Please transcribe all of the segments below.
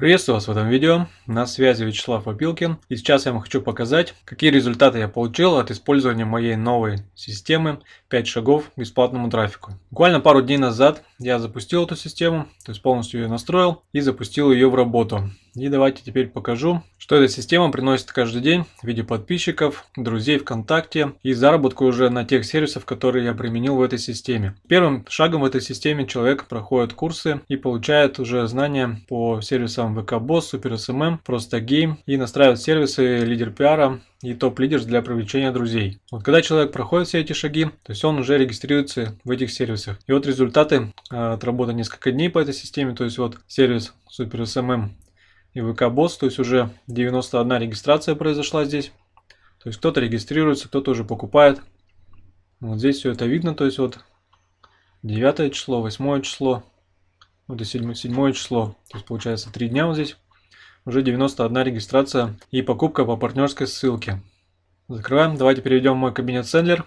Приветствую вас в этом видео, на связи Вячеслав Опилкин, и сейчас я вам хочу показать, какие результаты я получил от использования моей новой системы 5 шагов к бесплатному трафику. Буквально пару дней назад я запустил эту систему, то есть полностью ее настроил и запустил ее в работу. И давайте теперь покажу, что эта система приносит каждый день в виде подписчиков, друзей ВКонтакте и заработку уже на тех сервисов, которые я применил в этой системе. Первым шагом в этой системе человек проходит курсы и получает уже знания по сервисам вк СуперСММ, SuperSMM, ProstoGame и настраивает сервисы лидер пиара и топ-лидер для привлечения друзей. Вот когда человек проходит все эти шаги, то есть он уже регистрируется в этих сервисах. И вот результаты э, от работы несколько дней по этой системе, то есть вот сервис Super и VK-босс, то есть уже 91 регистрация произошла здесь. То есть кто-то регистрируется, кто-то уже покупает. Вот здесь все это видно, то есть вот 9 число, 8 число, вот и 7, 7 число, то есть получается 3 дня вот здесь. Уже 91 регистрация и покупка по партнерской ссылке. Закрываем, давайте перейдем мой кабинет Сендлер.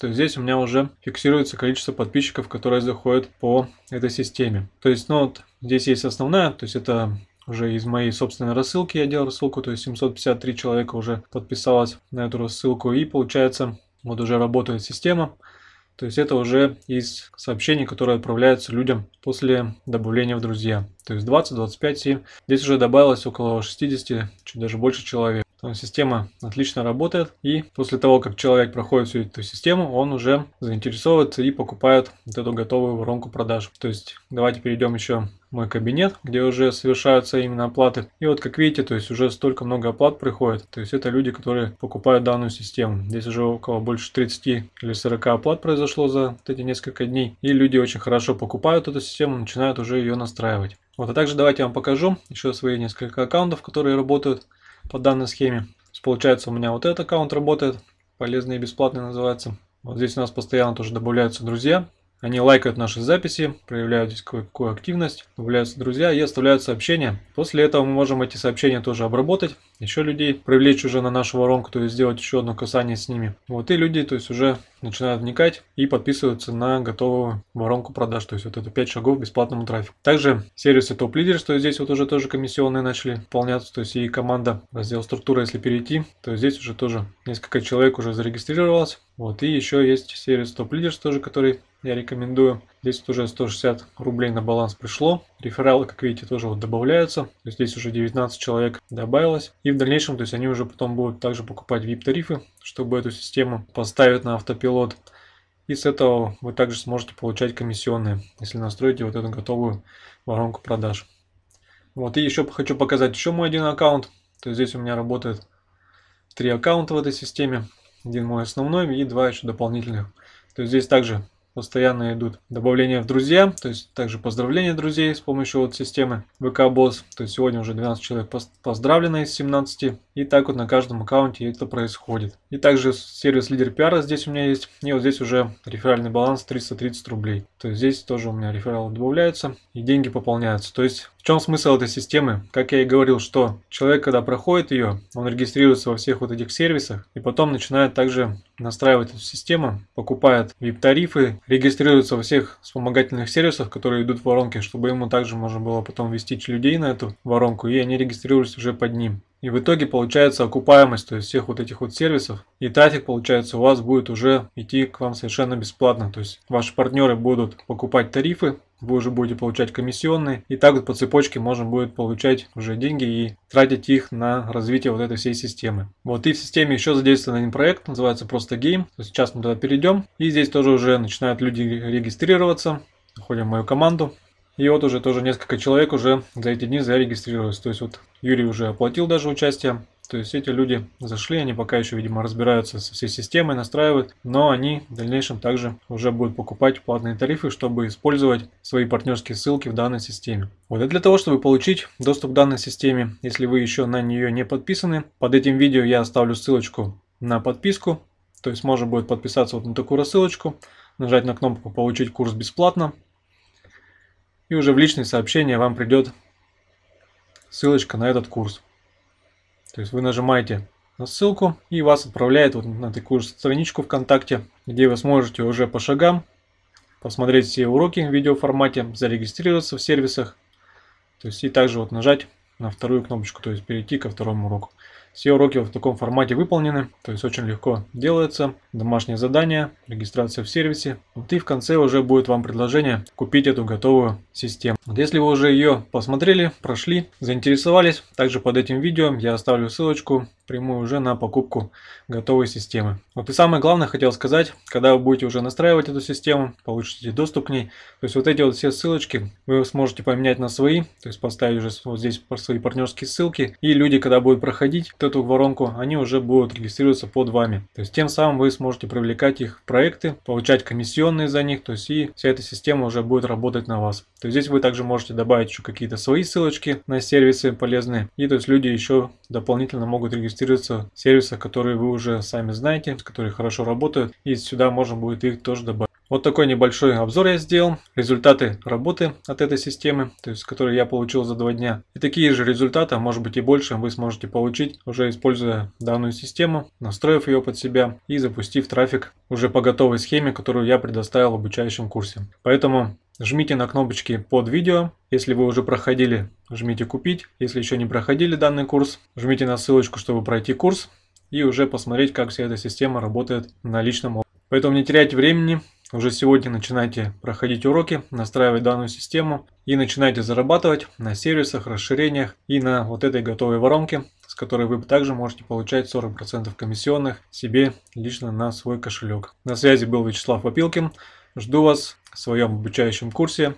То есть здесь у меня уже фиксируется количество подписчиков, которые заходят по этой системе. То есть, ну вот здесь есть основная, то есть это уже из моей собственной рассылки я делал рассылку, то есть 753 человека уже подписалось на эту рассылку, и получается, вот уже работает система, то есть это уже из сообщений, которые отправляются людям после добавления в друзья. То есть 20, 25, и здесь уже добавилось около 60, чуть даже больше человек. А, система отлично работает. И после того, как человек проходит всю эту систему, он уже заинтересовывается и покупает вот эту готовую воронку продаж. То есть давайте перейдем еще мой кабинет, где уже совершаются именно оплаты. И вот как видите, то есть уже столько много оплат приходит. То есть это люди, которые покупают данную систему. Здесь уже около больше 30 или 40 оплат произошло за вот эти несколько дней. И люди очень хорошо покупают эту систему, начинают уже ее настраивать. Вот, а также давайте я вам покажу еще свои несколько аккаунтов, которые работают по данной схеме. Получается у меня вот этот аккаунт работает, полезный и бесплатный называется. Вот здесь у нас постоянно тоже добавляются друзья. Они лайкают наши записи, проявляют здесь кое-какую активность, добавляются друзья и оставляют сообщения. После этого мы можем эти сообщения тоже обработать еще людей привлечь уже на нашу воронку, то есть сделать еще одно касание с ними. Вот и люди, то есть уже начинают вникать и подписываются на готовую воронку продаж, то есть вот это 5 шагов бесплатному трафику. Также сервисы топ-лидер, что здесь вот уже тоже комиссионные начали выполняться, то есть и команда раздел структура, если перейти, то здесь уже тоже несколько человек уже зарегистрировалось. Вот и еще есть сервис топ-лидер тоже, который я рекомендую. Здесь тоже 160 рублей на баланс пришло. Рефералы, как видите, тоже вот добавляются. То есть здесь уже 19 человек добавилось. И в дальнейшем, то есть они уже потом будут также покупать VIP-тарифы, чтобы эту систему поставить на автопилот. И с этого вы также сможете получать комиссионные, если настроите вот эту готовую воронку продаж. Вот, и еще хочу показать еще мой один аккаунт. То есть здесь у меня работает три аккаунта в этой системе. Один мой основной и два еще дополнительных. То есть здесь также постоянно идут добавления в друзья, то есть также поздравления друзей с помощью вот системы VK Boss. То есть сегодня уже 12 человек поздравлено из 17, и так вот на каждом аккаунте это происходит. И также сервис лидер пиара здесь у меня есть, и вот здесь уже реферальный баланс 330 рублей. То есть здесь тоже у меня рефералы добавляются и деньги пополняются. То есть в чем смысл этой системы? Как я и говорил, что человек, когда проходит ее, он регистрируется во всех вот этих сервисах и потом начинает также настраивать эту систему, покупает VIP-тарифы, регистрируется во всех вспомогательных сервисах, которые идут в воронке, чтобы ему также можно было потом вести людей на эту воронку, и они регистрируются уже под ним. И в итоге получается окупаемость, то есть всех вот этих вот сервисов. И трафик, получается, у вас будет уже идти к вам совершенно бесплатно. То есть ваши партнеры будут покупать тарифы, вы уже будете получать комиссионные. И так вот по цепочке можно будет получать уже деньги и тратить их на развитие вот этой всей системы. Вот и в системе еще задействован один проект, называется просто Game. Сейчас мы туда перейдем. И здесь тоже уже начинают люди регистрироваться. находим мою команду. И вот уже тоже несколько человек уже за эти дни зарегистрировались. То есть вот Юрий уже оплатил даже участие. То есть эти люди зашли, они пока еще, видимо, разбираются со всей системой, настраивают, но они в дальнейшем также уже будут покупать платные тарифы, чтобы использовать свои партнерские ссылки в данной системе. Вот и для того, чтобы получить доступ к данной системе, если вы еще на нее не подписаны, под этим видео я оставлю ссылочку на подписку, то есть можно будет подписаться вот на такую рассылочку, нажать на кнопку «Получить курс бесплатно», и уже в личные сообщения вам придет ссылочка на этот курс. То есть вы нажимаете на ссылку и вас отправляет вот на такую же страничку ВКонтакте, где вы сможете уже по шагам посмотреть все уроки в видеоформате, зарегистрироваться в сервисах, то есть и также вот нажать на вторую кнопочку, то есть перейти ко второму уроку. Все уроки в таком формате выполнены, то есть очень легко делается. Домашнее задание, регистрация в сервисе. Вот и в конце уже будет вам предложение купить эту готовую систему. Вот если вы уже ее посмотрели, прошли, заинтересовались, также под этим видео я оставлю ссылочку прямую уже на покупку готовой системы. Вот и самое главное хотел сказать, когда вы будете уже настраивать эту систему, получите доступ к ней, то есть вот эти вот все ссылочки вы сможете поменять на свои, то есть поставить уже вот здесь свои партнерские ссылки, и люди, когда будут проходить эту воронку, они уже будут регистрироваться под вами. То есть тем самым вы сможете привлекать их в проекты, получать комиссионные за них, то есть и вся эта система уже будет работать на вас. То есть здесь вы также можете добавить еще какие-то свои ссылочки на сервисы полезные, и то есть люди еще дополнительно могут регистрироваться в сервисах, которые вы уже сами знаете, которые хорошо работают, и сюда можно будет их тоже добавить. Вот такой небольшой обзор я сделал. Результаты работы от этой системы, то есть которые я получил за два дня. И такие же результаты, а может быть и больше, вы сможете получить, уже используя данную систему, настроив ее под себя и запустив трафик уже по готовой схеме, которую я предоставил в обучающем курсе. Поэтому Жмите на кнопочки под видео. Если вы уже проходили, жмите «Купить». Если еще не проходили данный курс, жмите на ссылочку, чтобы пройти курс и уже посмотреть, как вся эта система работает на личном опыте. Поэтому не теряйте времени, уже сегодня начинайте проходить уроки, настраивать данную систему и начинайте зарабатывать на сервисах, расширениях и на вот этой готовой воронке, с которой вы также можете получать 40% комиссионных себе лично на свой кошелек. На связи был Вячеслав Попилкин. Жду вас своем обучающем курсе